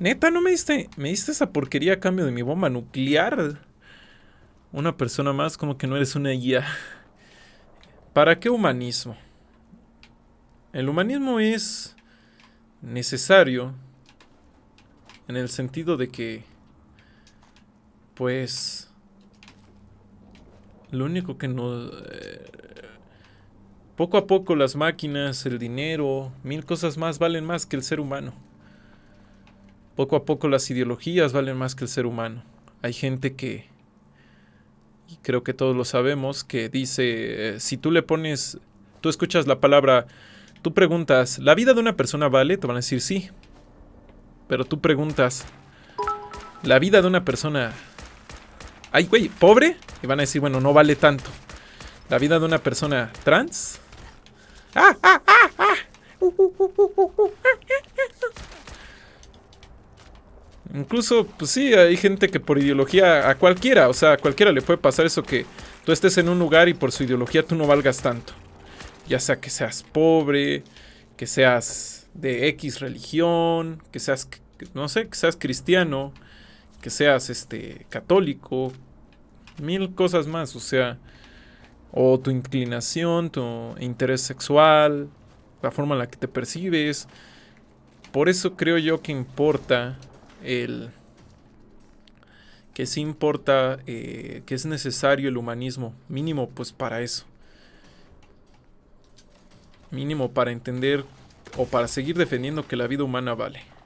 Neta, no me diste. Me diste esa porquería a cambio de mi bomba nuclear. Una persona más, como que no eres una guía. ¿Para qué humanismo? El humanismo es necesario en el sentido de que, pues, lo único que nos... Eh, poco a poco las máquinas, el dinero, mil cosas más valen más que el ser humano. Poco a poco las ideologías valen más que el ser humano. Hay gente que, y creo que todos lo sabemos, que dice, eh, si tú le pones, tú escuchas la palabra, tú preguntas, ¿la vida de una persona vale? Te van a decir sí. Pero tú preguntas, ¿la vida de una persona... Ay, güey, pobre? Y van a decir, bueno, no vale tanto. ¿La vida de una persona trans? ¡Ah, ah, ah, ah. Uh, uh, uh, Incluso, pues sí, hay gente que por ideología, a cualquiera, o sea, a cualquiera le puede pasar eso que tú estés en un lugar y por su ideología tú no valgas tanto. Ya sea que seas pobre, que seas de X religión, que seas, no sé, que seas cristiano, que seas este católico, mil cosas más, o sea, o tu inclinación, tu interés sexual, la forma en la que te percibes. Por eso creo yo que importa el, que sí importa, eh, que es necesario el humanismo, mínimo pues para eso. Mínimo para entender o para seguir defendiendo que la vida humana vale.